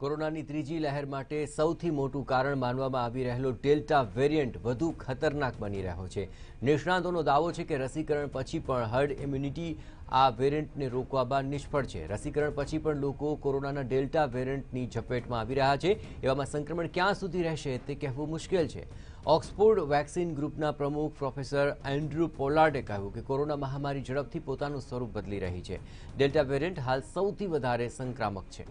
કોરોનાની ત્રીજી લહેર માટે સૌથી મોટું કારણ માનવામાં આવી રહેલો ડેલ્ટા વેરિયન્ટ વધુ ખતરનાક બની રહ્યો છે નિષ્ણાંતોનો દાવો છે કે રસીકરણ પછી પણ હર્ડ ઇમ્યુનિટી આ વેરિયન્ટને રોકવામાં નિષ્ફળ છે રસીકરણ પછી પણ લોકો કોરોનાના ડેલ્ટા વેરિયન્ટની ઝપેટમાં આવી રહ્યા છે એવામાં સંક્રમણ ક્યાં સુધી રહેશે તે કહેવું મુશ્કેલ છે ઓક્સફોર્ડ વેક્સિન ગ્રુપના પ્રમુખ પ્રોફેસર એન્ડ્રુ પોલાર્ડે કહ્યું કે કોરોના મહામારી ઝડપથી પોતાનું સ્વરૂપ બદલી રહી છે ડેલ્ટા વેરિયન્ટ હાલ સૌથી વધારે સંક્રામક છે